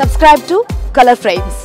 subscribe to colour frames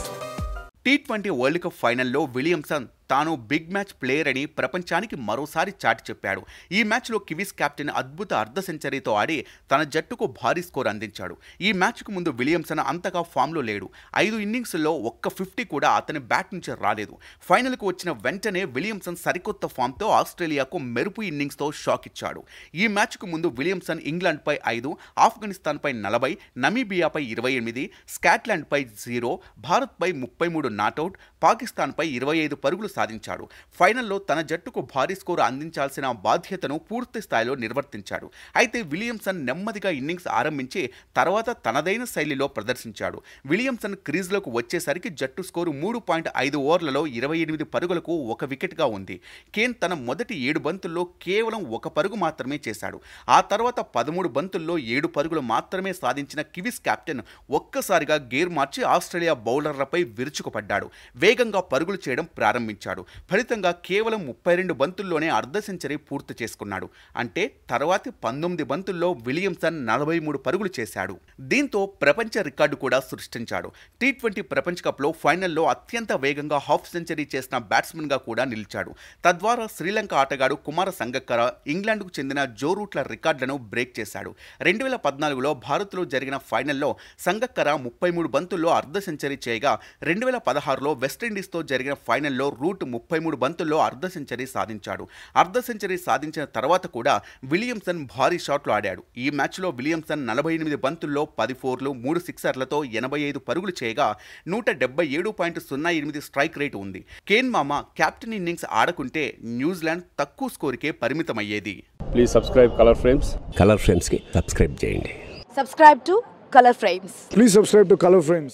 T twenty world cup ఫైనల్లో Williamson తాను big match player అని ప్రపంచానికి మరోసారి చాటి చెప్పాడు ఈ మ్యాచ్లో కివీస్ కెప్టెన్ అద్భుత అర్ధ సెంచరీతో ఆడి తన జట్టుకు భారీ స్కోర్ అందించాడు ఈ మ్యాచ్కు ముందు విలియమ్సన్ అంతగా ఫామ్లో లేడు ఐదు ఇన్నింగ్స్లో ఒక్క ఫిఫ్టీ కూడా అతని బ్యాట్ నుంచి రాలేదు ఫైనల్కు వచ్చిన వెంటనే విలియమ్సన్ సరికొత్త ఫామ్తో ఆస్ట్రేలియాకు మెరుపు ఇన్నింగ్స్తో షాక్ ఇచ్చాడు ఈ మ్యాచ్కు ముందు విలియమ్సన్ ఇంగ్లాండ్పై ఐదు ఆఫ్ఘనిస్తాన్పై నలభై నమీబియాపై ఇరవై ఎనిమిది స్కాట్లాండ్పై జీరో భారత్పై ముప్పై మూడు నాటౌట్ పాకిస్తాన్పై ఇరవై ఐదు పరుగులు సాధించాడు ఫైనల్లో తన జట్టుకు భారీ స్కోరు అందించాల్సిన బాధ్యతను పూర్తి స్థాయిలో నిర్వర్తించాడు అయితే విలియమ్సన్ నెమ్మదిగా ఇన్నింగ్స్ ఆరంభించి తర్వాత తనదైన శైలిలో ప్రదర్శించాడు విలియమ్సన్ క్రీజ్లోకి వచ్చేసరికి జట్టు స్కోరు మూడు పాయింట్ ఐదు ఓవర్లలో ఇరవై ఎనిమిది పరుగులకు ఒక వికెట్గా ఉంది కేన్ తన మొదటి ఏడు బంతుల్లో కేవలం ఒక పరుగు మాత్రమే చేశాడు ఆ తర్వాత పదమూడు బంతుల్లో ఏడు పరుగులు మాత్రమే సాధించిన కివిస్ కెప్టెన్ ఒక్కసారిగా గేర్ మార్చి ఆస్ట్రేలియా బౌలర్లపై విరుచుకుపడ్డాడు వేగంగా పరుగులు చేయడం ప్రారంభించాడు సాధించాడు ఫలితంగా కేవలం ముప్పై రెండు బంతుల్లోనే అర్ధ సెంచరీ పూర్తి చేసుకున్నాడు అంటే తర్వాతి పంతొమ్మిది బంతుల్లో విలియమ్సన్ నలభై మూడు పరుగులు చేశాడు దీంతో ప్రపంచ రికార్డు కూడా సృష్టించాడు టీ ట్వంటీ ప్రపంచ కప్లో ఫైనల్లో అత్యంత వేగంగా హాఫ్ సెంచరీ చేసిన బ్యాట్స్మెన్గా కూడా నిలిచాడు తద్వారా శ్రీలంక ఆటగాడు కుమార సంగక్కర ఇంగ్లాండ్కు చెందిన జో రూట్ల రికార్డులను బ్రేక్ చేశాడు రెండు వేల పద్నాలుగులో భారత్లో జరిగిన ఫైనల్లో సంగక్కర ముప్పై మూడు బంతుల్లో అర్ధ సెంచరీ చేయగా రెండు వేల పదహారులో వెస్టిండీస్తో జరిగిన ఫైనల్లో రూట్ రూట్ ముప్పై మూడు బంతుల్లో అర్ధ సెంచరీ సాధించాడు అర్ధ సెంచరీ సాధించిన తర్వాత కూడా విలియమ్సన్ భారీ షాట్లు ఆడాడు ఈ మ్యాచ్లో విలియమ్సన్ నలభై ఎనిమిది బంతుల్లో పది ఫోర్లు మూడు సిక్సర్లతో ఎనభై ఐదు పరుగులు చేయగా నూట డెబ్బై ఏడు పాయింట్ సున్నా ఎనిమిది స్ట్రైక్ రేటు ఉంది కేన్ మామ క్యాప్టెన్ ఇన్నింగ్స్ ఆడకుంటే న్యూజిలాండ్ తక్కువ స్కోరుకే పరిమితమయ్యేది please subscribe colour frames colour ఫ్రేమ్స్కి సబ్స్క్రైబ్ చేయండి subscribe to colour frames please subscribe to colour frames